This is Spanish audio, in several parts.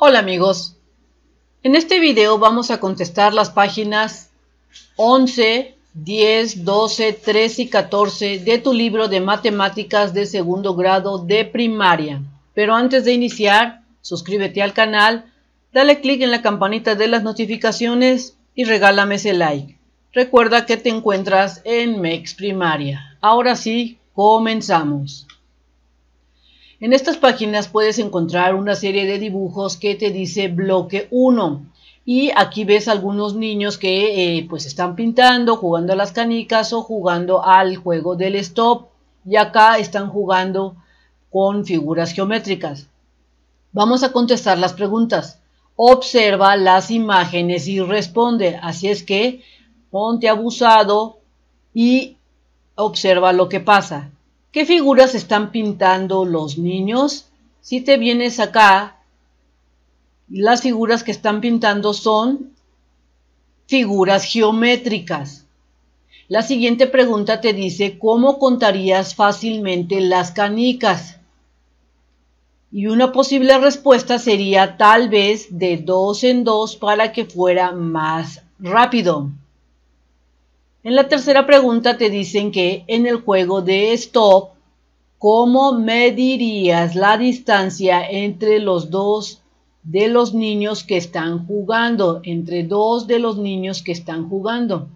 Hola amigos, en este video vamos a contestar las páginas 11, 10, 12, 13 y 14 de tu libro de matemáticas de segundo grado de primaria. Pero antes de iniciar, suscríbete al canal, dale clic en la campanita de las notificaciones y regálame ese like. Recuerda que te encuentras en MEX Primaria. Ahora sí, comenzamos. En estas páginas puedes encontrar una serie de dibujos que te dice bloque 1. Y aquí ves algunos niños que eh, pues están pintando, jugando a las canicas o jugando al juego del stop. Y acá están jugando con figuras geométricas. Vamos a contestar las preguntas. Observa las imágenes y responde. Así es que ponte abusado y observa lo que pasa. ¿Qué figuras están pintando los niños? Si te vienes acá, las figuras que están pintando son figuras geométricas. La siguiente pregunta te dice, ¿cómo contarías fácilmente las canicas? Y una posible respuesta sería tal vez de dos en dos para que fuera más rápido. En la tercera pregunta te dicen que en el juego de stop, ¿cómo medirías la distancia entre los dos de los niños que están jugando? Entre dos de los niños que están jugando.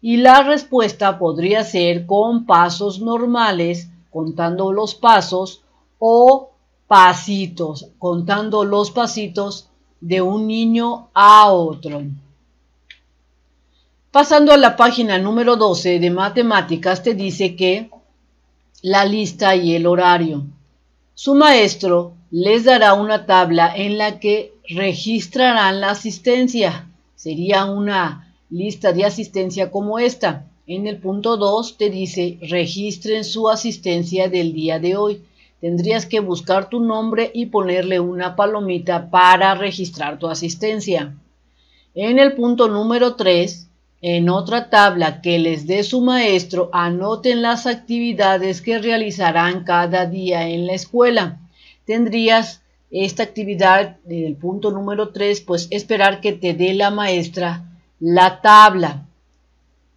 Y la respuesta podría ser con pasos normales, contando los pasos, o pasitos, contando los pasitos de un niño a otro. Pasando a la página número 12 de matemáticas, te dice que la lista y el horario. Su maestro les dará una tabla en la que registrarán la asistencia. Sería una lista de asistencia como esta. En el punto 2 te dice registren su asistencia del día de hoy. Tendrías que buscar tu nombre y ponerle una palomita para registrar tu asistencia. En el punto número 3 en otra tabla que les dé su maestro, anoten las actividades que realizarán cada día en la escuela. Tendrías esta actividad en el punto número 3, pues esperar que te dé la maestra la tabla.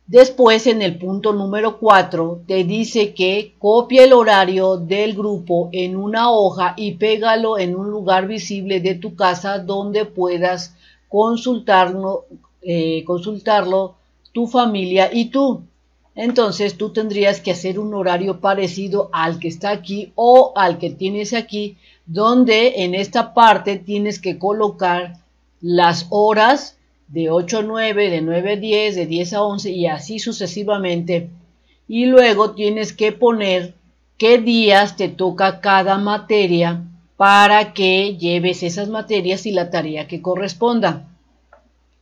Después en el punto número 4 te dice que copia el horario del grupo en una hoja y pégalo en un lugar visible de tu casa donde puedas consultarlo, eh, consultarlo tu familia y tú. Entonces tú tendrías que hacer un horario parecido al que está aquí o al que tienes aquí, donde en esta parte tienes que colocar las horas de 8 a 9, de 9 a 10, de 10 a 11 y así sucesivamente. Y luego tienes que poner qué días te toca cada materia para que lleves esas materias y la tarea que corresponda.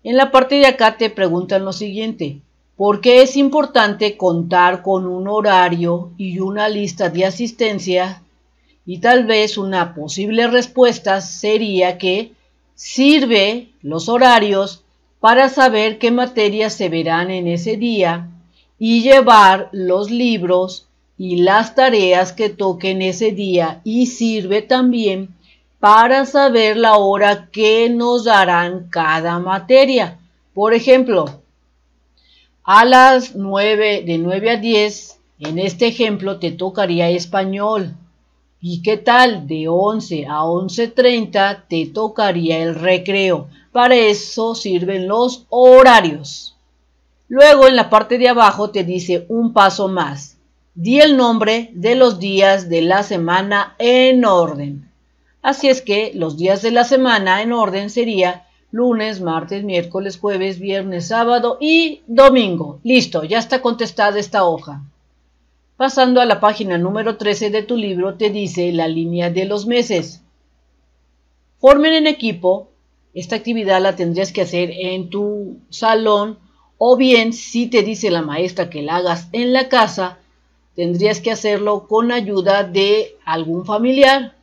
En la parte de acá te preguntan lo siguiente, ¿por qué es importante contar con un horario y una lista de asistencia? Y tal vez una posible respuesta sería que sirve los horarios para saber qué materias se verán en ese día y llevar los libros y las tareas que toquen ese día y sirve también para saber la hora que nos darán cada materia. Por ejemplo, a las 9, de 9 a 10, en este ejemplo te tocaría español. ¿Y qué tal? De 11 a 11.30 te tocaría el recreo. Para eso sirven los horarios. Luego en la parte de abajo te dice un paso más. Di el nombre de los días de la semana en orden. Así es que los días de la semana en orden sería lunes, martes, miércoles, jueves, viernes, sábado y domingo. Listo, ya está contestada esta hoja. Pasando a la página número 13 de tu libro, te dice la línea de los meses. Formen en equipo. Esta actividad la tendrías que hacer en tu salón o bien si te dice la maestra que la hagas en la casa, tendrías que hacerlo con ayuda de algún familiar.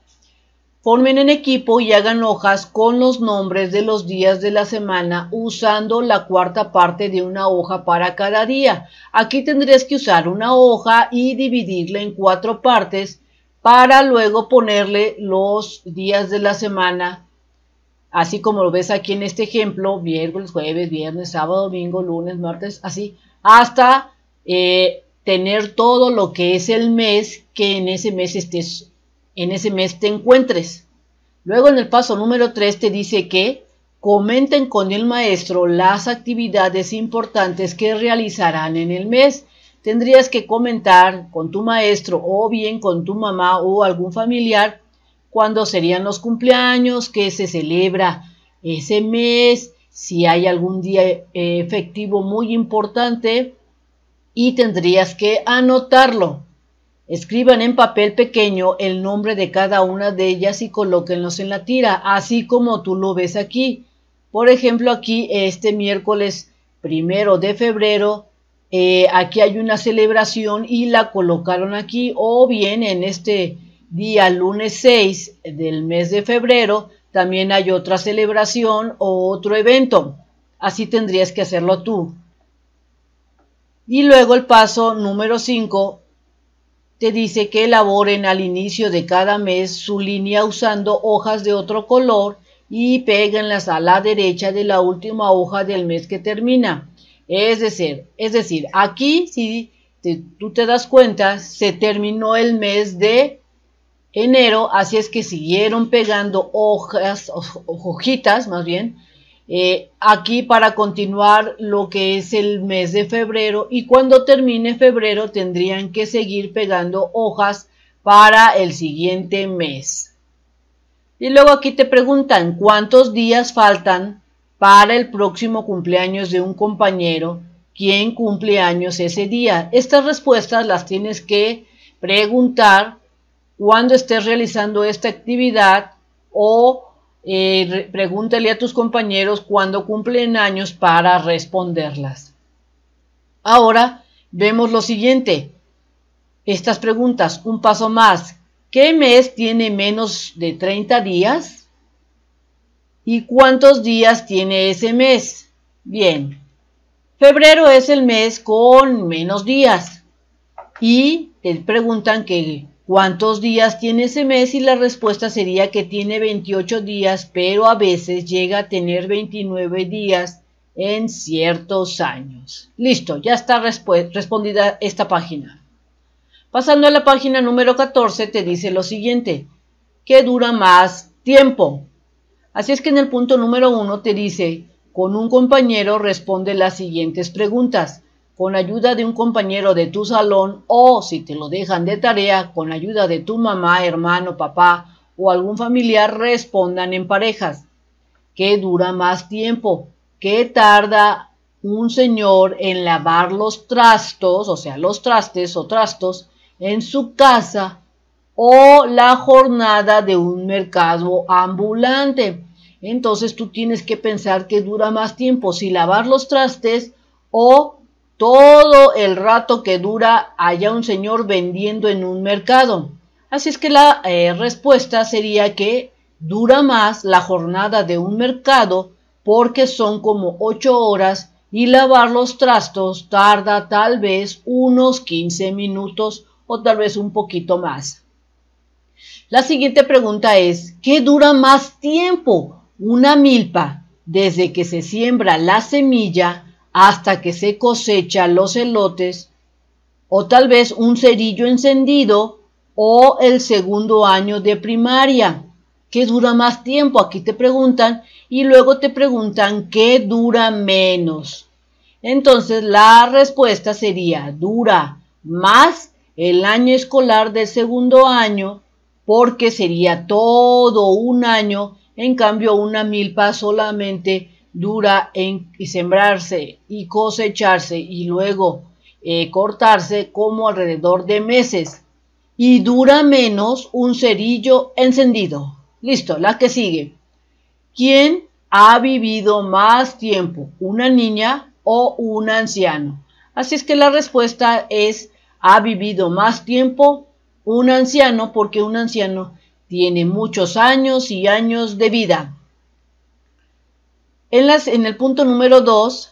Formen en equipo y hagan hojas con los nombres de los días de la semana usando la cuarta parte de una hoja para cada día. Aquí tendrías que usar una hoja y dividirla en cuatro partes para luego ponerle los días de la semana. Así como lo ves aquí en este ejemplo, viernes, jueves, viernes, sábado, domingo, lunes, martes, así, hasta eh, tener todo lo que es el mes que en ese mes estés en ese mes te encuentres. Luego en el paso número 3 te dice que comenten con el maestro las actividades importantes que realizarán en el mes. Tendrías que comentar con tu maestro o bien con tu mamá o algún familiar cuándo serían los cumpleaños, qué se celebra ese mes, si hay algún día eh, efectivo muy importante y tendrías que anotarlo. Escriban en papel pequeño el nombre de cada una de ellas y colóquenlos en la tira, así como tú lo ves aquí. Por ejemplo, aquí este miércoles primero de febrero, eh, aquí hay una celebración y la colocaron aquí, o bien en este día lunes 6 del mes de febrero, también hay otra celebración o otro evento. Así tendrías que hacerlo tú. Y luego el paso número 5, te dice que elaboren al inicio de cada mes su línea usando hojas de otro color y peguenlas a la derecha de la última hoja del mes que termina. Es decir, es decir aquí si tú te das cuenta, se terminó el mes de enero, así es que siguieron pegando hojas, hojitas más bien, eh, aquí para continuar lo que es el mes de febrero y cuando termine febrero tendrían que seguir pegando hojas para el siguiente mes. Y luego aquí te preguntan cuántos días faltan para el próximo cumpleaños de un compañero, quién cumple años ese día. Estas respuestas las tienes que preguntar cuando estés realizando esta actividad o eh, pregúntale a tus compañeros cuándo cumplen años para responderlas. Ahora vemos lo siguiente. Estas preguntas, un paso más. ¿Qué mes tiene menos de 30 días? ¿Y cuántos días tiene ese mes? Bien. Febrero es el mes con menos días. Y te preguntan que ¿Cuántos días tiene ese mes? Y la respuesta sería que tiene 28 días, pero a veces llega a tener 29 días en ciertos años. Listo, ya está respondida esta página. Pasando a la página número 14 te dice lo siguiente, ¿Qué dura más tiempo. Así es que en el punto número 1 te dice, con un compañero responde las siguientes preguntas con ayuda de un compañero de tu salón o, si te lo dejan de tarea, con ayuda de tu mamá, hermano, papá o algún familiar, respondan en parejas. ¿Qué dura más tiempo? ¿Qué tarda un señor en lavar los trastos, o sea, los trastes o trastos, en su casa o la jornada de un mercado ambulante. Entonces tú tienes que pensar qué dura más tiempo, si lavar los trastes o todo el rato que dura allá un señor vendiendo en un mercado. Así es que la eh, respuesta sería que dura más la jornada de un mercado porque son como 8 horas y lavar los trastos tarda tal vez unos 15 minutos o tal vez un poquito más. La siguiente pregunta es, ¿qué dura más tiempo? Una milpa, desde que se siembra la semilla hasta que se cosecha los elotes, o tal vez un cerillo encendido, o el segundo año de primaria, que dura más tiempo, aquí te preguntan, y luego te preguntan qué dura menos. Entonces la respuesta sería dura más el año escolar del segundo año, porque sería todo un año, en cambio una milpa solamente dura en sembrarse y cosecharse y luego eh, cortarse como alrededor de meses y dura menos un cerillo encendido. Listo, la que sigue. ¿Quién ha vivido más tiempo? ¿Una niña o un anciano? Así es que la respuesta es ha vivido más tiempo un anciano porque un anciano tiene muchos años y años de vida. En, el punto número 2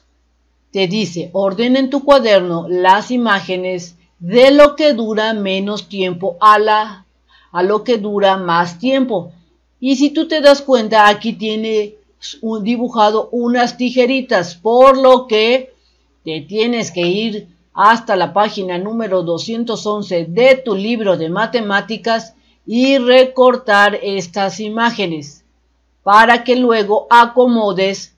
te dice, ordena en tu cuaderno las imágenes de lo que dura menos tiempo a, a lo que dura más tiempo. Y si tú te das cuenta, aquí tiene un, dibujado unas tijeritas, por lo que te tienes que ir hasta la página número 211 de tu libro de matemáticas y recortar estas imágenes para que luego acomodes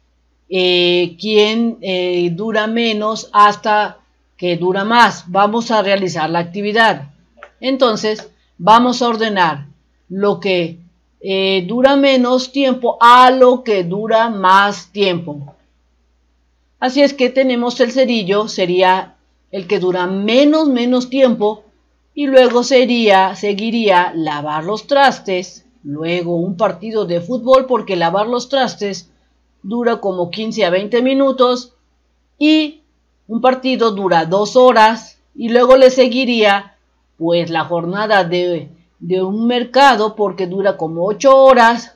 eh, quien quién eh, dura menos hasta que dura más. Vamos a realizar la actividad. Entonces, vamos a ordenar lo que eh, dura menos tiempo a lo que dura más tiempo. Así es que tenemos el cerillo, sería el que dura menos, menos tiempo, y luego sería, seguiría lavar los trastes, Luego un partido de fútbol porque lavar los trastes dura como 15 a 20 minutos y un partido dura dos horas y luego le seguiría pues la jornada de, de un mercado porque dura como 8 horas.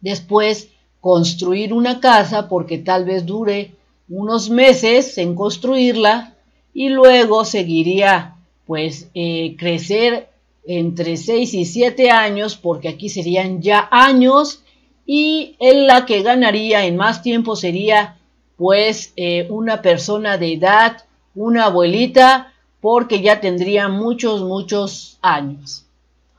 Después construir una casa porque tal vez dure unos meses en construirla y luego seguiría pues eh, crecer entre 6 y 7 años, porque aquí serían ya años, y en la que ganaría en más tiempo sería pues eh, una persona de edad, una abuelita, porque ya tendría muchos, muchos años.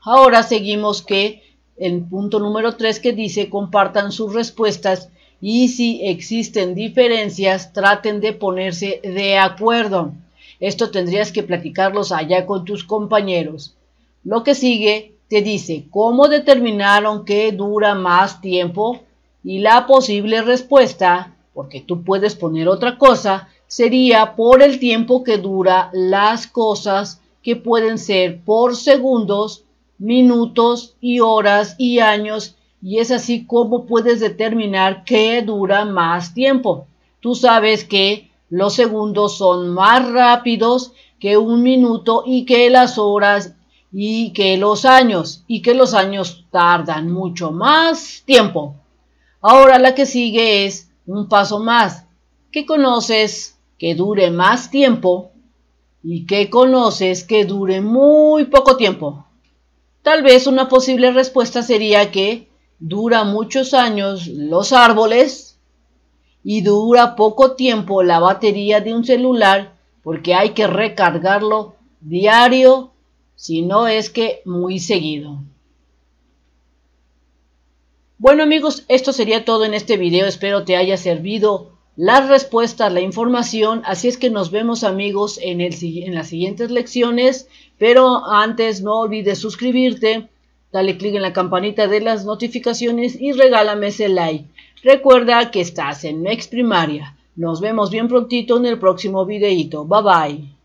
Ahora seguimos que el punto número 3 que dice compartan sus respuestas y si existen diferencias traten de ponerse de acuerdo. Esto tendrías que platicarlos allá con tus compañeros. Lo que sigue te dice cómo determinaron qué dura más tiempo y la posible respuesta, porque tú puedes poner otra cosa, sería por el tiempo que dura las cosas que pueden ser por segundos, minutos y horas y años y es así como puedes determinar qué dura más tiempo. Tú sabes que los segundos son más rápidos que un minuto y que las horas y que los años, y que los años tardan mucho más tiempo. Ahora la que sigue es un paso más. ¿Qué conoces que dure más tiempo? ¿Y qué conoces que dure muy poco tiempo? Tal vez una posible respuesta sería que dura muchos años los árboles y dura poco tiempo la batería de un celular porque hay que recargarlo diario si no es que muy seguido. Bueno amigos, esto sería todo en este video, espero te haya servido las respuestas, la información, así es que nos vemos amigos en, las siguientes lecciones, pero antes no olvides suscribirte, dale clic en la campanita de las notificaciones y regálame ese like. Recuerda que estás en MEX Primaria, nos vemos bien prontito en el próximo videito, bye bye.